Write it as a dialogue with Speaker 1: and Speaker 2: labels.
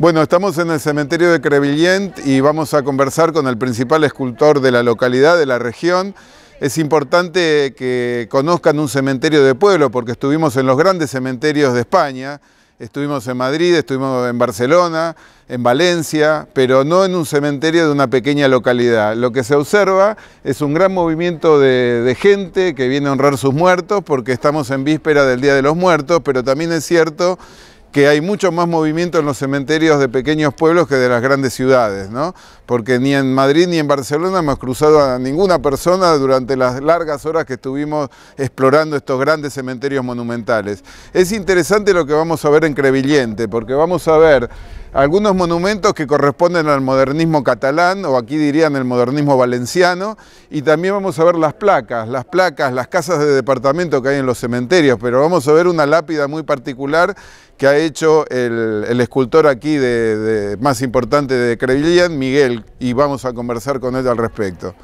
Speaker 1: Bueno, estamos en el cementerio de Crevillent y vamos a conversar con el principal escultor de la localidad, de la región. Es importante que conozcan un cementerio de pueblo porque estuvimos en los grandes cementerios de España, estuvimos en Madrid, estuvimos en Barcelona, en Valencia, pero no en un cementerio de una pequeña localidad. Lo que se observa es un gran movimiento de, de gente que viene a honrar sus muertos porque estamos en víspera del Día de los Muertos, pero también es cierto que hay mucho más movimiento en los cementerios de pequeños pueblos que de las grandes ciudades, ¿no? Porque ni en Madrid ni en Barcelona hemos cruzado a ninguna persona durante las largas horas que estuvimos explorando estos grandes cementerios monumentales. Es interesante lo que vamos a ver en Crevillente, porque vamos a ver algunos monumentos que corresponden al modernismo catalán, o aquí dirían el modernismo valenciano, y también vamos a ver las placas, las placas, las casas de departamento que hay en los cementerios, pero vamos a ver una lápida muy particular que ha hecho el, escultor aquí de, más importante de Crevillén, Miguel, y vamos a conversar con él al respecto.